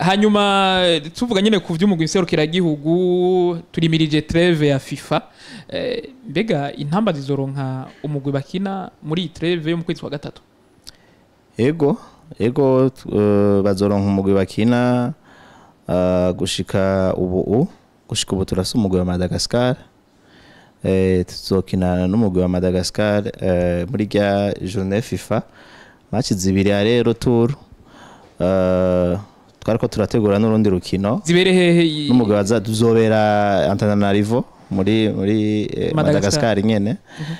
hanyuma tuvuga nyine ku by'umugwi nserukiragihugu turimirije treve ya fifa eh, mbega intamba zizoronka umugwi bakina muri iyi treve yo mu kwezi kwa gatatu yego yego eh, bazoronka umugwi bakina eh, gushika ubu gushika ubu turasa umugwi wa madagascar tuzokina n'umugwi wa madagascar muri rya journée fifa match zibiri ya rero tour twariko turategura n'urundi rukino zibere hehe n'umugaza Antananarivo muri muri eh, Madagascar nyene mhm.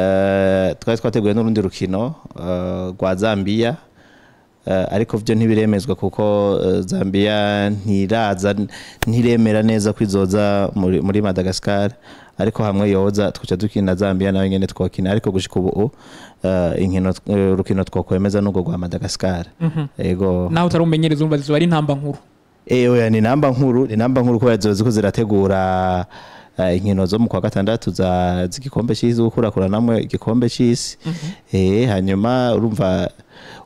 eh, twari twateguye n'urundi rukino eh, rwa Zambia Eh, ariko byo ntibiremezwa kuko eh, zambia ntiraza ntiremera neza kwizoza muri madagascar ariko hamwe yoza twuca dukina zambia nawe nyine twakina ariko gushika ubu eh, inkino urukino twakwemeza n'ubwo rwa madagascar yego mhm. nawe utarumenyereza urumva ziba ari intamba nkuru ewe ni intamba nkuru ni intamba nkuru kubera ziba ziko zirategura inkino zo mu kwa gatandatu za z'igikombe cy'isi gukurakuranamo igikombe cy'isi mhm. hanyuma urumva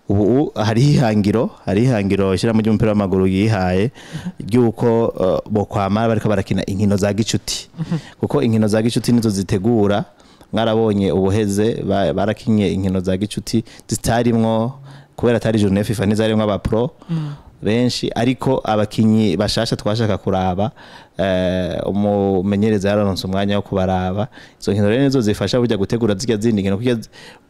ubu hari ihangiro hari ihangiro ishyiramo ry'umupira w'amaguru yihaye ry'uko uh, bokwamara bariko barakina inkino za gicuti kuko inkino za gicuti nizo zitegura mwarabonye ubuheze barakinye inkino za gicuti zitarimwo kubera atari journée FIFA ntizarimwo abapro mm. benshi ariko abakinnyi bashasha twashaka kuraba eh, umumenyereza yararonse umwanya wo kubaraba izo nkino rero nizo zifasha burya gutegura zijya zindi nkino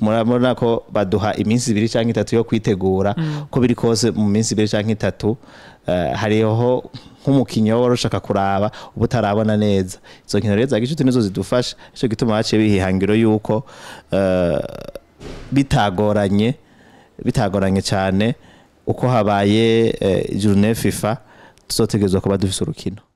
murabona ko baduha iminsi ibiri cyangwa itatu yo kwitegura uko mm. biri kose mu minsi ibiri cyangwa itatu eh, hariho nk'umukinnyi waba ushaka kuraba uba utarabona neza izo nkino rero za gicuti nizo zidufasha nicyo gituma haciye bihihangiro y'uko eh, bitagoranye bitagoranye cyane uko habaye eh, jurune fifa tuzotegerezwa kuba dufise urukino